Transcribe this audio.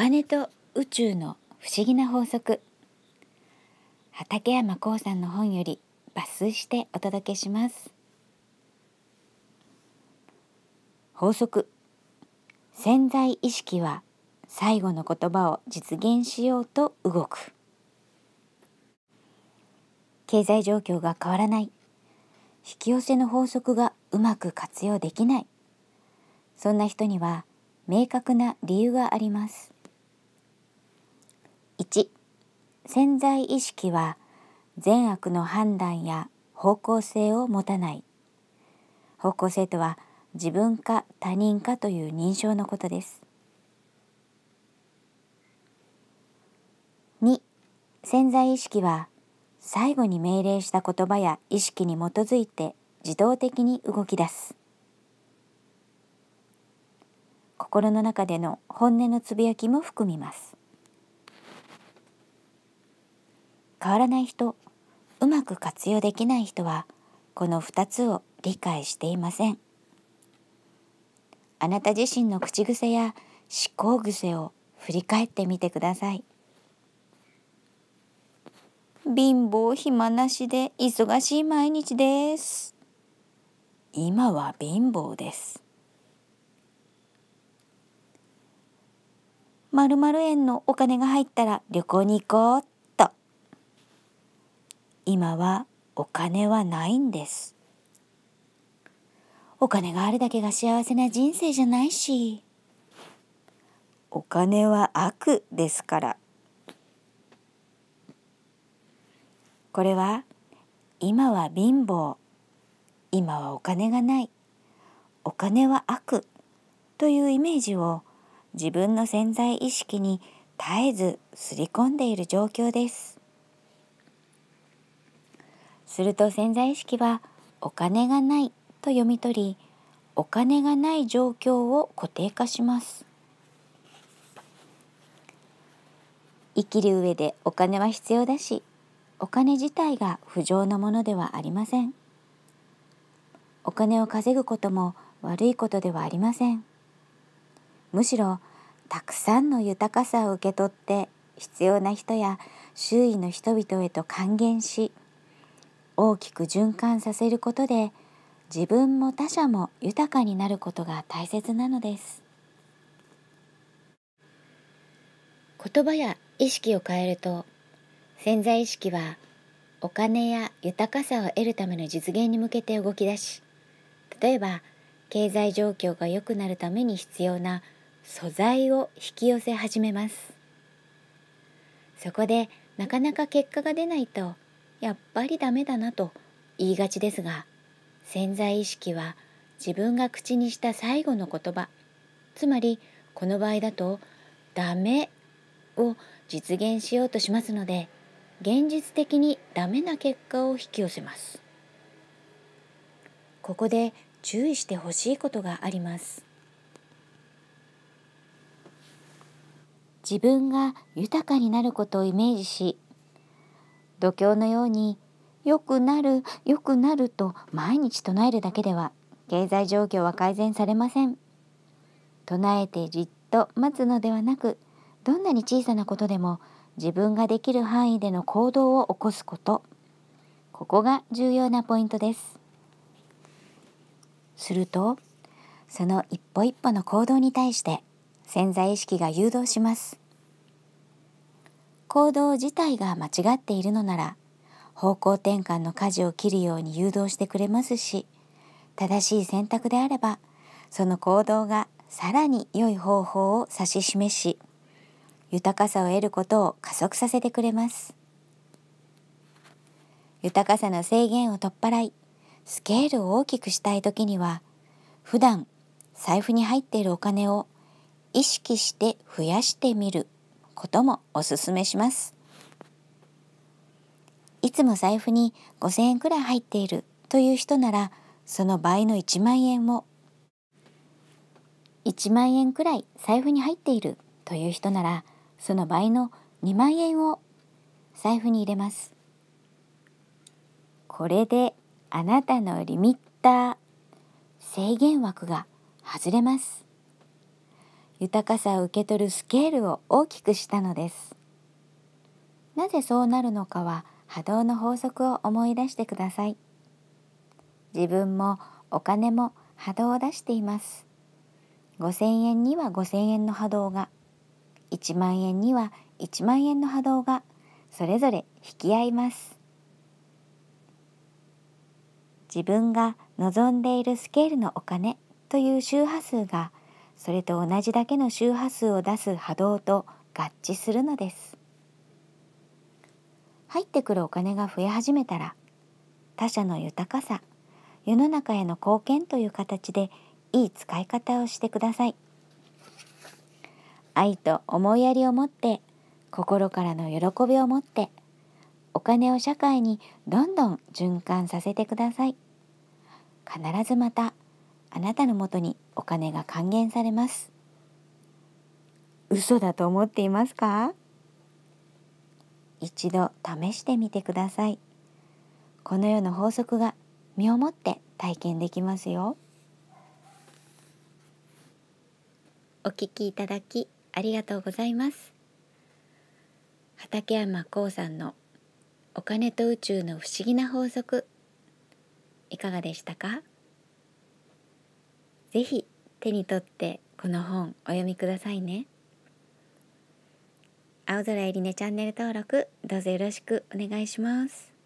金と宇宙の不思議な法則畠山光さんの本より抜粋してお届けします法則潜在意識は最後の言葉を実現しようと動く経済状況が変わらない引き寄せの法則がうまく活用できないそんな人には明確な理由があります1潜在意識は善悪の判断や方向性を持たない方向性とは自分か他人かという認証のことです2潜在意識は最後に命令した言葉や意識に基づいて自動的に動き出す心の中での本音のつぶやきも含みます変わらない人うまく活用できない人はこの2つを理解していませんあなた自身の口癖や思考癖を振り返ってみてください貧乏暇なしで忙しい毎日です今は貧乏ですまる円のお金が入ったら旅行に行こう今はお金はないんです。お金があるだけが幸せな人生じゃないし。お金は悪ですから。これは今は貧乏今はお金がないお金は悪というイメージを自分の潜在意識に絶えずすり込んでいる状況ですすると潜在意識はお金がないと読み取りお金がない状況を固定化します生きる上でお金は必要だしお金自体が不浄なものではありませんお金を稼ぐことも悪いことではありませんむしろたくさんの豊かさを受け取って必要な人や周囲の人々へと還元し大きく循環させることで自分も他者も豊かになることが大切なのです言葉や意識を変えると潜在意識はお金や豊かさを得るための実現に向けて動き出し例えば経済状況が良くなるために必要な素材を引き寄せ始めますそこでなかなか結果が出ないとやっぱりダメだなと言いがちですが潜在意識は自分が口にした最後の言葉つまりこの場合だと「ダメ」を実現しようとしますので現実的にダメな結果を引き寄せますここで注意してほしいことがあります自分が豊かになることをイメージし度胸のように良くなる良くなると毎日唱えるだけでは経済状況は改善されません唱えてじっと待つのではなくどんなに小さなことでも自分ができる範囲での行動を起こすことここが重要なポイントですするとその一歩一歩の行動に対して潜在意識が誘導します行動自体が間違っているのなら方向転換の舵を切るように誘導してくれますし正しい選択であればその行動がさらに良い方法を指し示し豊かさを得ることを加速させてくれます豊かさの制限を取っ払いスケールを大きくしたい時には普段財布に入っているお金を意識して増やしてみることもおすすめします。いつも財布に5,000円くらい入っているという人ならその倍の1万円を1万円くらい財布に入っているという人ならその倍の2万円を財布に入れます。これであなたのリミッター制限枠が外れます。豊かさを受け取るスケールを大きくしたのですなぜそうなるのかは波動の法則を思い出してください自分もお金も波動を出しています5000円には5000円の波動が1万円には1万円の波動がそれぞれ引き合います自分が望んでいるスケールのお金という周波数がそれと同じだけの周波数を出す波動と合致するのです入ってくるお金が増え始めたら他者の豊かさ世の中への貢献という形でいい使い方をしてください愛と思いやりを持って心からの喜びを持ってお金を社会にどんどん循環させてください必ずまたあなたのもとにお金が還元されます嘘だと思っていますか一度試してみてくださいこの世の法則が身をもって体験できますよお聞きいただきありがとうございます畠山光さんのお金と宇宙の不思議な法則いかがでしたかぜひ手に取ってこの本お読みくださいね青空えりねチャンネル登録どうぞよろしくお願いします